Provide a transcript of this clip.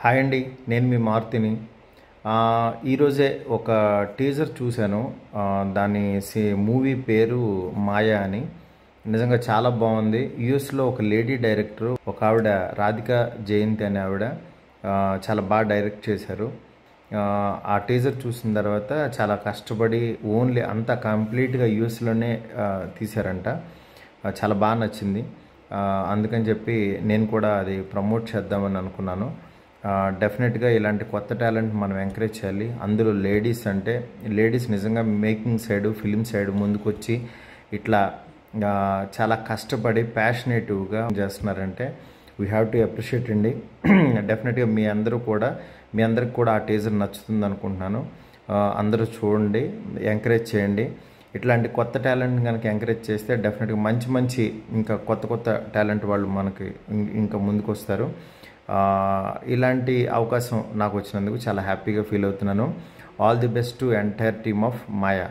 hi అండి నేను మీ మారుతిని ఈరోజే ఒక టీజర్ చూశాను దాని మూవీ పేరు మాయా అని నిజంగా చాలా బాగుంది యుఎస్లో ఒక లేడీ డైరెక్టర్ ఒక ఆవిడ రాధిక జయంతి అనే ఆవిడ చాలా బాగా డైరెక్ట్ చేశారు ఆ టీజర్ చూసిన తర్వాత చాలా కష్టపడి ఓన్లీ అంతా కంప్లీట్గా యుఎస్లోనే తీశారంట చాలా బాగా నచ్చింది అందుకని చెప్పి నేను కూడా అది ప్రమోట్ చేద్దామని అనుకున్నాను డెఫినెట్గా ఇలాంటి కొత్త టాలెంట్ మనం ఎంకరేజ్ చేయాలి అందులో లేడీస్ అంటే లేడీస్ నిజంగా మేకింగ్ సైడ్ ఫిలిం సైడ్ ముందుకొచ్చి ఇట్లా చాలా కష్టపడి ప్యాషనేటివ్గా చేస్తున్నారంటే వీ హ్యావ్ టు అప్రిషియేట్ అండి డెఫినెట్గా మీ అందరూ కూడా మీ అందరికి కూడా ఆ టీజర్ నచ్చుతుంది అనుకుంటున్నాను అందరూ చూడండి ఎంకరేజ్ చేయండి ఇట్లాంటి కొత్త టాలెంట్ కనుక ఎంకరేజ్ చేస్తే డెఫినెట్గా మంచి మంచి ఇంకా కొత్త కొత్త టాలెంట్ వాళ్ళు మనకి ఇంకా ముందుకు వస్తారు ఇలాంటి అవకాశం నాకు వచ్చినందుకు చాలా హ్యాపీగా ఫీల్ అవుతున్నాను all the best to entire team of Maya